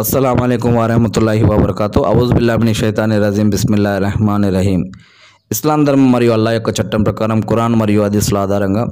అస్సలం అయికం వరహమతుల్లాహి వబర్కాతు అవుజుబిల్లామిని షైతాని రజీం బిస్మిల్లా రహమాన్ రహీం ఇస్లాం ధర్మం మరియు అల్లా యొక్క చట్టం ప్రకారం కురాన్ మరియు అదీసుల ఆధారంగా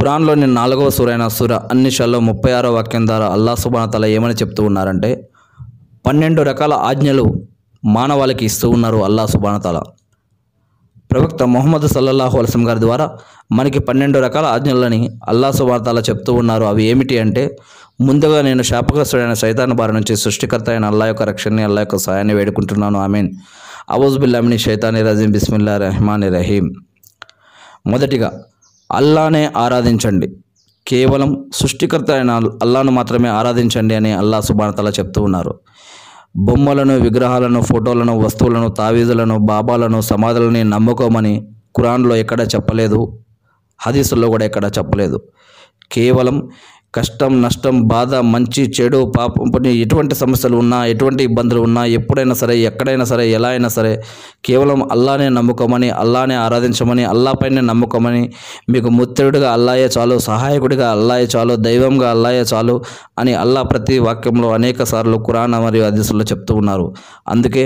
కురాన్లోని నాలుగవ సూరైన సూర షల్లో ముప్పై ఆరో వాక్యం ద్వారా అల్లా తల ఏమని చెప్తూ ఉన్నారంటే పన్నెండు రకాల ఆజ్ఞలు మానవాళికి ఇస్తూ ఉన్నారు అల్లా తల ప్రవక్త మొహమ్మద్ సల్లల్లాహు అలసం గారి ద్వారా మనకి పన్నెండు రకాల ఆజ్ఞలని అల్లా తల చెప్తూ ఉన్నారు అవి ఏమిటి అంటే ముందుగా నేను శాపగ్రస్తుడైన సైతాన్ బారి నుంచి సృష్టికర్త అయిన అల్లా యొక్క రక్షణని అల్లా యొక్క సాయాన్ని వేడుకుంటున్నాను మీన్ అవజ్ బిల్లామిని షైతాని రజీం బిస్మిల్లా రెహమాని రహీం మొదటిగా అల్లానే ఆరాధించండి కేవలం సృష్టికర్త అయిన అల్లాను మాత్రమే ఆరాధించండి అని అల్లా సుబానతల చెప్తూ ఉన్నారు బొమ్మలను విగ్రహాలను ఫోటోలను వస్తువులను తావీజులను బాబాలను సమాధులని నమ్ముకోమని కురాన్లో ఎక్కడా చెప్పలేదు హదీసుల్లో కూడా ఎక్కడా చెప్పలేదు కేవలం కష్టం నష్టం బాధ మంచి చెడు పాపం ఎటువంటి సమస్యలు ఉన్నా ఎటువంటి ఇబ్బందులు ఉన్నా ఎప్పుడైనా సరే ఎక్కడైనా సరే ఎలా అయినా సరే కేవలం అల్లానే నమ్ముకోమని అల్లానే ఆరాధించమని అల్లాపైనే నమ్ముకోమని మీకు ముత్తడుగా అల్లాయే చాలు సహాయకుడిగా అల్లాయే చాలు దైవంగా అల్లాయే చాలు అని అల్లా ప్రతి వాక్యంలో అనేక సార్లు కురాణ మరియు అదిసుల్లో చెప్తూ ఉన్నారు అందుకే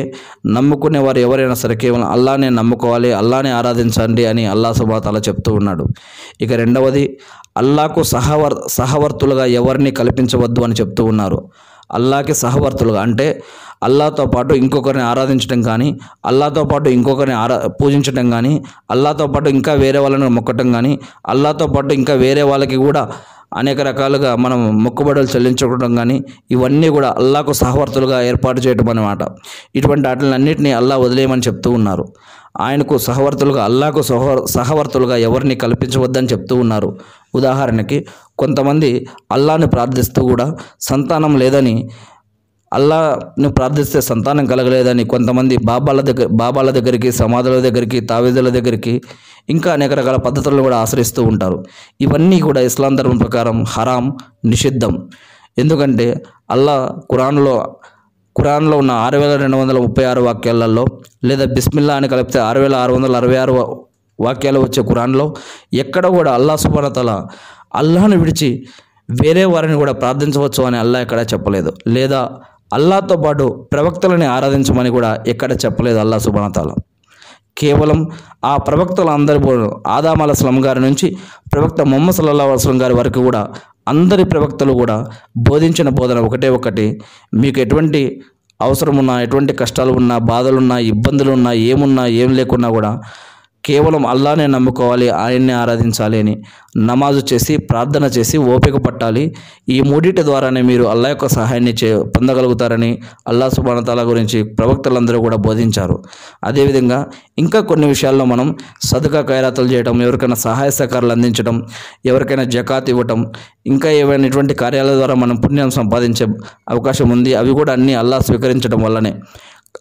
నమ్ముకునే వారు ఎవరైనా సరే కేవలం అల్లానే నమ్ముకోవాలి అల్లానే ఆరాధించండి అని అల్లా సుబాతాల చెప్తూ ఉన్నాడు ఇక రెండవది అల్లాకు సహవర్ సహవర్తులుగా ఎవరిని కల్పించవద్దు అని చెప్తూ ఉన్నారు అల్లాకి సహవర్తులుగా అంటే అల్లాతో పాటు ఇంకొకరిని ఆరాధించడం కానీ అల్లాతో పాటు ఇంకొకరిని ఆరా పూజించడం కానీ అల్లాతో పాటు ఇంకా వేరే వాళ్ళని మొక్కటం కానీ అల్లాతో పాటు ఇంకా వేరే వాళ్ళకి కూడా అనేక రకాలుగా మనం మొక్కుబడులు చెల్లించుకోవడం కానీ ఇవన్నీ కూడా అల్లాకు సహవర్తులుగా ఏర్పాటు చేయటం అనమాట ఇటువంటి అన్నింటినీ అల్లా వదిలేయమని చెప్తూ ఉన్నారు ఆయనకు సహవర్తులుగా అల్లాకు సహ సహవర్తులుగా ఎవరిని కల్పించవద్దని చెప్తూ ఉన్నారు ఉదాహరణకి కొంతమంది అల్లాని ప్రార్థిస్తూ కూడా సంతానం లేదని అల్లాని ప్రార్థిస్తే సంతానం కలగలేదని కొంతమంది బాబాల దగ్గర బాబాల దగ్గరికి సమాధుల దగ్గరికి తావేదుల దగ్గరికి ఇంకా అనేక రకాల పద్ధతులను కూడా ఆశ్రయిస్తూ ఉంటారు ఇవన్నీ కూడా ఇస్లాం ధర్మం ప్రకారం హరాం నిషిద్ధం ఎందుకంటే అల్లా కురాన్లో కురాన్లో ఉన్న ఆరు వేల రెండు వందల ముప్పై ఆరు వాక్యాలలో లేదా బిస్మిల్లా అని కలిపితే ఆరు వేల ఆరు వందల అరవై ఆరు వాక్యాలు వచ్చే కురాన్లో ఎక్కడ కూడా అల్లా సుబనతల అల్లాను విడిచి వేరే వారిని కూడా ప్రార్థించవచ్చు అని అల్లా ఎక్కడ చెప్పలేదు లేదా అల్లాతో పాటు ప్రవక్తలని ఆరాధించమని కూడా ఎక్కడ చెప్పలేదు అల్లా సుబనతల కేవలం ఆ ప్రవక్తల అందరి ఆదాం అలస్లం గారి నుంచి ప్రవక్త మొహమ్మద్ సల్లా అస్లం గారి వరకు కూడా అందరి ప్రవక్తలు కూడా బోధించిన బోధన ఒకటే ఒకటి మీకు ఎటువంటి అవసరం ఉన్నా ఎటువంటి కష్టాలు ఉన్నా బాధలున్నా ఇబ్బందులు ఉన్నా ఏమున్నా ఏం లేకున్నా కూడా కేవలం అల్లానే నమ్ముకోవాలి ఆయన్నే ఆరాధించాలి అని నమాజు చేసి ప్రార్థన చేసి ఓపిక పట్టాలి ఈ మూడింటి ద్వారానే మీరు అల్లా యొక్క సహాయాన్ని చే పొందగలుగుతారని అల్లా సుబానతాల గురించి ప్రవక్తలందరూ కూడా బోధించారు అదేవిధంగా ఇంకా కొన్ని విషయాల్లో మనం సదుకా ఖైరాతలు చేయడం ఎవరికైనా సహాయ సహకారాలు అందించడం ఎవరికైనా జకాత్ ఇవ్వటం ఇంకా ఏమైనటువంటి కార్యాల ద్వారా మనం పుణ్యం సంపాదించే అవకాశం ఉంది అవి కూడా అన్నీ అల్లా స్వీకరించడం వల్లనే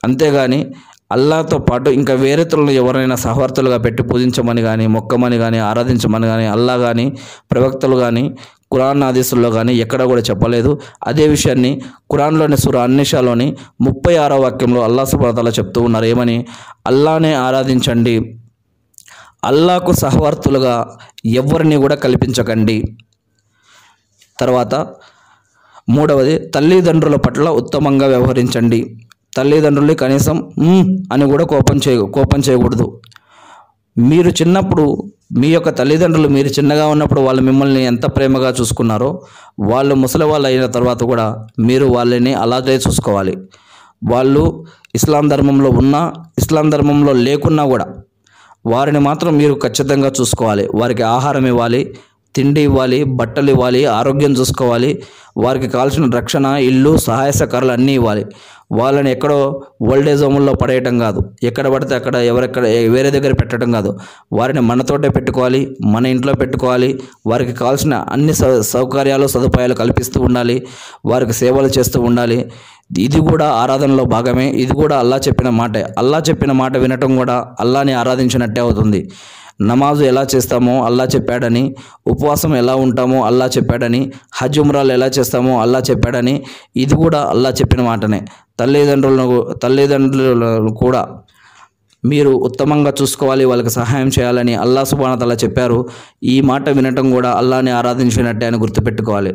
అంతేగాని అల్లాతో పాటు ఇంకా వేరేతులను ఎవరైనా సహవర్తులుగా పెట్టి పూజించమని కానీ మొక్కమని కానీ ఆరాధించమని కానీ అల్లా కానీ ప్రవక్తలు కానీ కురాన్ ఆదేశంలో కానీ ఎక్కడ కూడా చెప్పలేదు అదే విషయాన్ని కురాన్లోని సుర అన్నిషాలోని ముప్పై ఆరో వాక్యంలో అల్లా సుబ్రతాల చెప్తూ ఉన్నారు ఏమని అల్లానే ఆరాధించండి అల్లాకు సహవర్తులుగా ఎవరిని కూడా కల్పించకండి తర్వాత మూడవది తల్లిదండ్రుల పట్ల ఉత్తమంగా వ్యవహరించండి తల్లిదండ్రులని కనీసం అని కూడా కోపం చేయ కోపం చేయకూడదు మీరు చిన్నప్పుడు మీ యొక్క తల్లిదండ్రులు మీరు చిన్నగా ఉన్నప్పుడు వాళ్ళు మిమ్మల్ని ఎంత ప్రేమగా చూసుకున్నారో వాళ్ళు ముసలి వాళ్ళు అయిన తర్వాత కూడా మీరు వాళ్ళని అలాగే చూసుకోవాలి వాళ్ళు ఇస్లాం ధర్మంలో ఉన్నా ఇస్లాం ధర్మంలో లేకున్నా కూడా వారిని మాత్రం మీరు ఖచ్చితంగా చూసుకోవాలి వారికి ఆహారం ఇవ్వాలి తిండి ఇవ్వాలి బట్టలు ఇవ్వాలి ఆరోగ్యం చూసుకోవాలి వారికి కావాల్సిన రక్షణ ఇల్లు సహాయ సహకారాలు అన్నీ ఇవ్వాలి వాళ్ళని ఎక్కడో ఓల్డేజ్ హోమ్లో పడేయటం కాదు ఎక్కడ పడితే అక్కడ ఎవరెక్కడ వేరే దగ్గర పెట్టడం కాదు వారిని మనతోటే పెట్టుకోవాలి మన ఇంట్లో పెట్టుకోవాలి వారికి కావాల్సిన అన్ని సౌకర్యాలు సదుపాయాలు కల్పిస్తూ ఉండాలి వారికి సేవలు చేస్తూ ఉండాలి ఇది కూడా ఆరాధనలో భాగమే ఇది కూడా అల్లా చెప్పిన మాటే అల్లా చెప్పిన మాట వినటం కూడా అల్లాని ఆరాధించినట్టే అవుతుంది నమాజు ఎలా చేస్తామో అల్లా చెప్పాడని ఉపవాసం ఎలా ఉంటామో అల్లా చెప్పాడని హజ్ ఉమ్రాలు ఎలా చేస్తామో అల్లా చెప్పాడని ఇది కూడా అల్లా చెప్పిన మాటనే తల్లిదండ్రులను తల్లిదండ్రులను కూడా మీరు ఉత్తమంగా చూసుకోవాలి వాళ్ళకి సహాయం చేయాలని అల్లా తల్లా చెప్పారు ఈ మాట వినటం కూడా అల్లాని ఆరాధించినట్టే అని గుర్తుపెట్టుకోవాలి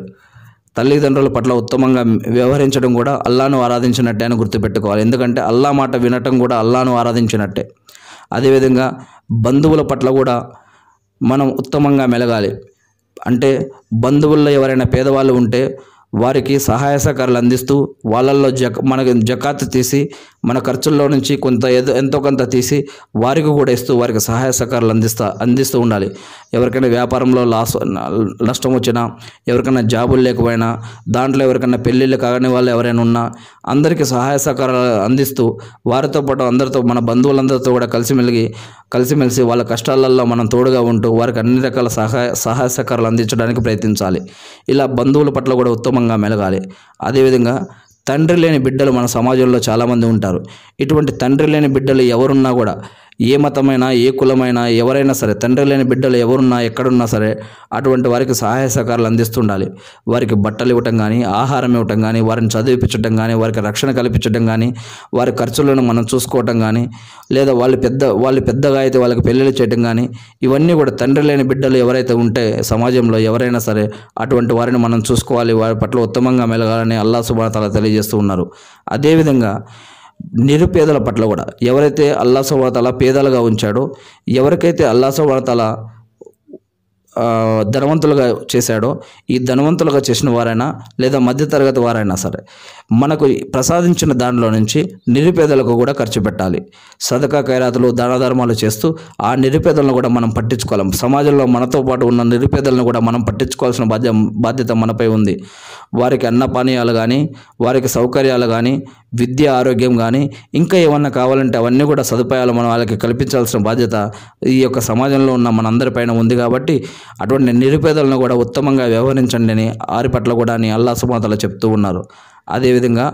తల్లిదండ్రుల పట్ల ఉత్తమంగా వ్యవహరించడం కూడా అల్లాను ఆరాధించినట్టే అని గుర్తుపెట్టుకోవాలి ఎందుకంటే అల్లా మాట వినటం కూడా అల్లాను ఆరాధించినట్టే అదేవిధంగా బంధువుల పట్ల కూడా మనం ఉత్తమంగా మెలగాలి అంటే బంధువుల్లో ఎవరైనా పేదవాళ్ళు ఉంటే వారికి సహాయ సహకారాలు అందిస్తూ వాళ్ళల్లో జక మనకి జకాత్ తీసి మన ఖర్చుల్లో నుంచి కొంత ఏదో ఎంతో కొంత తీసి వారికి కూడా ఇస్తూ వారికి సహాయ సహకారాలు అందిస్తా అందిస్తూ ఉండాలి ఎవరికైనా వ్యాపారంలో లాస్ నష్టం వచ్చినా ఎవరికైనా జాబులు లేకపోయినా దాంట్లో ఎవరికైనా పెళ్ళిళ్ళు కాని వాళ్ళు ఎవరైనా ఉన్నా అందరికీ సహాయ సహకారాలు అందిస్తూ వారితో పాటు అందరితో మన బంధువులందరితో కూడా కలిసిమెలిగి కలిసిమెలిసి వాళ్ళ కష్టాలలో మనం తోడుగా ఉంటూ వారికి అన్ని రకాల సహాయ సహాయ సహకారాలు అందించడానికి ప్రయత్నించాలి ఇలా బంధువుల పట్ల కూడా ఉత్తమ క్రమంగా మెలగాలి అదేవిధంగా తండ్రి లేని బిడ్డలు మన సమాజంలో చాలామంది ఉంటారు ఇటువంటి తండ్రి లేని బిడ్డలు ఎవరున్నా కూడా ఏ మతమైనా ఏ కులమైనా ఎవరైనా సరే తండ్రి లేని బిడ్డలు ఎవరున్నా ఎక్కడున్నా సరే అటువంటి వారికి సహాయ సహకారాలు అందిస్తుండాలి వారికి బట్టలు ఇవ్వటం కానీ ఆహారం ఇవ్వటం కానీ వారిని చదివిపించడం కానీ వారికి రక్షణ కల్పించడం కానీ వారి ఖర్చులను మనం చూసుకోవటం కానీ లేదా వాళ్ళు పెద్ద వాళ్ళు పెద్దగా అయితే వాళ్ళకి పెళ్ళిళ్ళు చేయటం కానీ ఇవన్నీ కూడా తండ్రి లేని బిడ్డలు ఎవరైతే ఉంటే సమాజంలో ఎవరైనా సరే అటువంటి వారిని మనం చూసుకోవాలి వారి పట్ల ఉత్తమంగా మెలగాలని అల్లా సుబాతాల తెలియజేస్తూ ఉన్నారు అదేవిధంగా నిరుపేదల పట్ల కూడా ఎవరైతే అల్లా సవాతల పేదలుగా ఉంచాడో ఎవరికైతే అల్లా సవాతల ధనవంతులుగా చేశాడో ఈ ధనవంతులుగా చేసిన వారైనా లేదా మధ్యతరగతి వారైనా సరే మనకు ప్రసాదించిన దానిలో నుంచి నిరుపేదలకు కూడా ఖర్చు పెట్టాలి సదకా ఖైరాతులు దాన ధర్మాలు చేస్తూ ఆ నిరుపేదలను కూడా మనం పట్టించుకోవాలి సమాజంలో మనతో పాటు ఉన్న నిరుపేదలను కూడా మనం పట్టించుకోవాల్సిన బాధ్య బాధ్యత మనపై ఉంది వారికి అన్న పానీయాలు కానీ వారికి సౌకర్యాలు కానీ విద్య ఆరోగ్యం కానీ ఇంకా ఏమన్నా కావాలంటే అవన్నీ కూడా సదుపాయాలు మనం వాళ్ళకి కల్పించాల్సిన బాధ్యత ఈ యొక్క సమాజంలో ఉన్న మనందరిపైన ఉంది కాబట్టి అటువంటి నిరుపేదలను కూడా ఉత్తమంగా వ్యవహరించండి అని వారి పట్ల కూడా అని అల్లా చెప్తూ ఉన్నారు అదేవిధంగా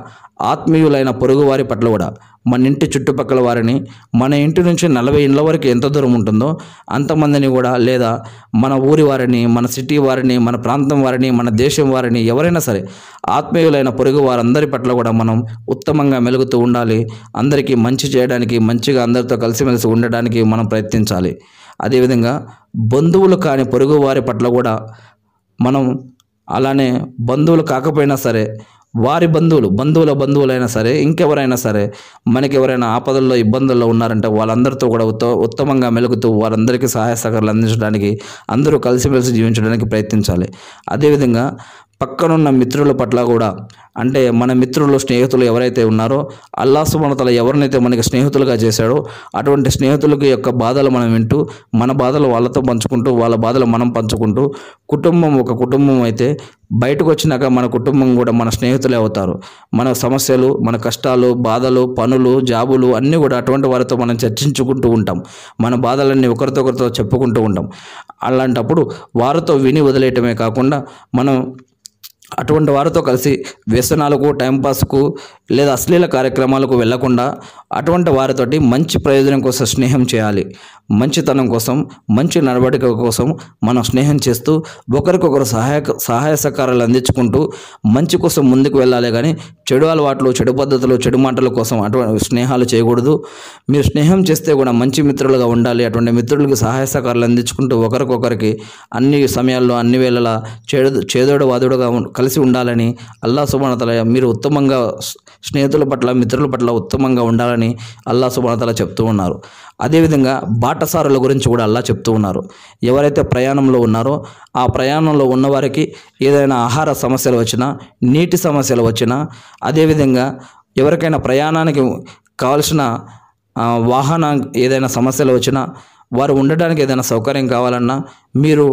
ఆత్మీయులైన పొరుగువారి పట్ల కూడా మన ఇంటి చుట్టుపక్కల వారిని మన ఇంటి నుంచి నలభై ఇండ్ల వరకు ఎంత దూరం ఉంటుందో అంతమందిని కూడా లేదా మన ఊరి వారిని మన సిటీ వారిని మన ప్రాంతం వారిని మన దేశం వారిని ఎవరైనా సరే ఆత్మీయులైన పొరుగు వారందరి పట్ల కూడా మనం ఉత్తమంగా మెలుగుతూ ఉండాలి అందరికీ మంచి చేయడానికి మంచిగా అందరితో కలిసిమెలిసి ఉండడానికి మనం ప్రయత్నించాలి అదేవిధంగా బంధువులు కాని పొరుగు వారి పట్ల కూడా మనం అలానే బంధువులు కాకపోయినా సరే వారి బంధువులు బంధువుల బంధువులైనా సరే ఇంకెవరైనా సరే మనకి ఎవరైనా ఆపదల్లో ఇబ్బందుల్లో ఉన్నారంటే వాళ్ళందరితో కూడా ఉత్తమంగా మెలుగుతూ వారందరికీ సహాయ సహకారాలు అందించడానికి అందరూ కలిసిమెలిసి జీవించడానికి ప్రయత్నించాలి అదేవిధంగా పక్కనున్న మిత్రుల పట్ల కూడా అంటే మన మిత్రులు స్నేహితులు ఎవరైతే ఉన్నారో అల్లా సుమనతల ఎవరినైతే మనకి స్నేహితులుగా చేశాడో అటువంటి స్నేహితులకి యొక్క బాధలు మనం వింటూ మన బాధలు వాళ్ళతో పంచుకుంటూ వాళ్ళ బాధలు మనం పంచుకుంటూ కుటుంబం ఒక కుటుంబం అయితే బయటకు వచ్చినాక మన కుటుంబం కూడా మన స్నేహితులే అవుతారు మన సమస్యలు మన కష్టాలు బాధలు పనులు జాబులు అన్నీ కూడా అటువంటి వారితో మనం చర్చించుకుంటూ ఉంటాం మన బాధలన్నీ ఒకరితో ఒకరితో చెప్పుకుంటూ ఉంటాం అలాంటప్పుడు వారితో విని వదిలేయటమే కాకుండా మనం అటువంటి వారితో కలిసి వ్యసనాలకు టైంపాస్కు లేదా అశ్లీల కార్యక్రమాలకు వెళ్లకుండా అటువంటి వారితోటి మంచి ప్రయోజనం కోసం స్నేహం చేయాలి మంచితనం కోసం మంచి నడవడిక కోసం మనం స్నేహం చేస్తూ ఒకరికొకరు సహాయ సహాయ సహకారాలు అందించుకుంటూ మంచి కోసం ముందుకు వెళ్ళాలి కానీ చెడు అలవాట్లు చెడు పద్ధతులు చెడు మాటల కోసం అటువంటి స్నేహాలు చేయకూడదు మీరు స్నేహం చేస్తే కూడా మంచి మిత్రులుగా ఉండాలి అటువంటి మిత్రులకు సహాయ సహకారాలు అందించుకుంటూ ఒకరికొకరికి అన్ని సమయాల్లో అన్ని వేళలా చేదు చేదోడు వాదుడుగా కలిసి ఉండాలని అల్లా సుబానతల మీరు ఉత్తమంగా స్నేహితుల పట్ల మిత్రుల పట్ల ఉత్తమంగా ఉండాలని అల్లా సుబానతల చెప్తూ ఉన్నారు అదేవిధంగా బాటసారుల గురించి కూడా అల్లా చెప్తూ ఉన్నారు ఎవరైతే ప్రయాణంలో ఉన్నారో ఆ ప్రయాణంలో ఉన్నవారికి ఏదైనా ఆహార సమస్యలు వచ్చినా నీటి సమస్యలు వచ్చినా అదేవిధంగా ఎవరికైనా ప్రయాణానికి కావలసిన వాహన ఏదైనా సమస్యలు వచ్చినా వారు ఉండడానికి ఏదైనా సౌకర్యం కావాలన్నా మీరు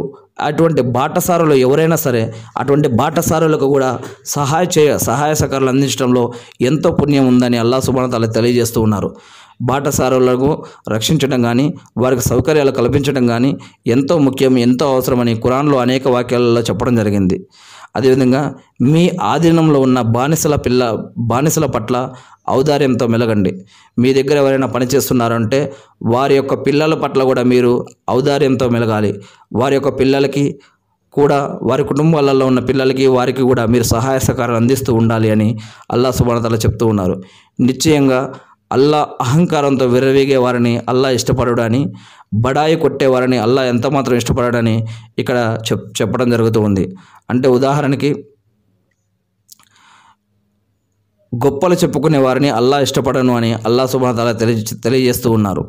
అటువంటి బాటసారులు ఎవరైనా సరే అటువంటి బాటసారులకు కూడా సహాయ చేయ సహాయ సహకారాలు అందించడంలో ఎంతో పుణ్యం ఉందని అల్లా సుబానతల తెలియజేస్తూ ఉన్నారు బాటసారులకు రక్షించడం కానీ వారికి సౌకర్యాలు కల్పించడం కానీ ఎంతో ముఖ్యం ఎంతో అవసరమని కురాన్లో అనేక వాక్యాలలో చెప్పడం జరిగింది అదేవిధంగా మీ ఆధీనంలో ఉన్న బానిసల పిల్ల బానిసల పట్ల ఔదార్యంతో మెలగండి మీ దగ్గర ఎవరైనా పనిచేస్తున్నారంటే వారి యొక్క పిల్లల పట్ల కూడా మీరు ఔదార్యంతో మెలగాలి వారి యొక్క పిల్లలకి కూడా వారి కుటుంబాలలో ఉన్న పిల్లలకి వారికి కూడా మీరు సహాయ సహకారాలు అందిస్తూ ఉండాలి అని అల్లా సుబానతల చెప్తూ ఉన్నారు నిశ్చయంగా అల్లా అహంకారంతో విరవీగే వారిని అల్లా ఇష్టపడడని బడాయి కొట్టేవారని అల్లా ఎంత మాత్రం ఇష్టపడాడని ఇక్కడ చెప్ చెప్పడం జరుగుతూ ఉంది అంటే ఉదాహరణకి గొప్పలు చెప్పుకునే వారిని అల్లా ఇష్టపడను అని అల్లా సుబాతాల తెలియ తెలియజేస్తూ ఉన్నారు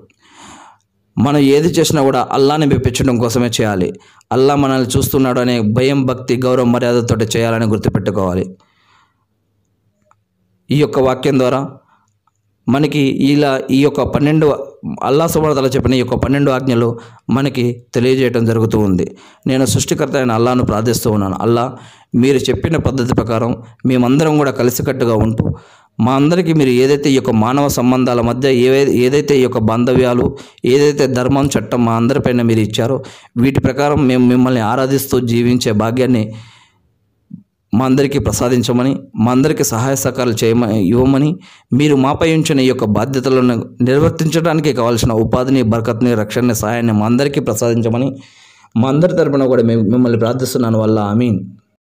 మనం ఏది చేసినా కూడా అల్లాని మెప్పించడం కోసమే చేయాలి అల్లా మనల్ని చూస్తున్నాడు అనే భయం భక్తి గౌరవ మర్యాదతో చేయాలని గుర్తుపెట్టుకోవాలి ఈ యొక్క వాక్యం ద్వారా మనకి ఇలా ఈ యొక్క పన్నెండు అల్లా సుబడతల చెప్పిన ఈ యొక్క పన్నెండు ఆజ్ఞలు మనకి తెలియజేయడం జరుగుతూ ఉంది నేను సృష్టికర్త అయిన అల్లాను ప్రార్థిస్తూ ఉన్నాను అల్లా మీరు చెప్పిన పద్ధతి ప్రకారం మేమందరం కూడా కలిసికట్టుగా ఉంటూ మా అందరికీ మీరు ఏదైతే ఈ యొక్క మానవ సంబంధాల మధ్య ఏవై ఏదైతే ఈ యొక్క బాంధవ్యాలు ఏదైతే ధర్మం చట్టం మా అందరిపైన మీరు ఇచ్చారో వీటి ప్రకారం మేము మిమ్మల్ని ఆరాధిస్తూ జీవించే భాగ్యాన్ని మా అందరికీ ప్రసాదించమని మా అందరికీ సహాయ సహకారాలు చేయమని ఇవ్వమని మీరు మాపై ఉంచిన ఈ యొక్క బాధ్యతలను నిర్వర్తించడానికి కావాల్సిన ఉపాధిని బరకత్ని రక్షణని సహాయాన్ని మా అందరికీ ప్రసాదించమని మా అందరి తరపున కూడా మేము మిమ్మల్ని ప్రార్థిస్తున్నాను వల్ల ఐ మీన్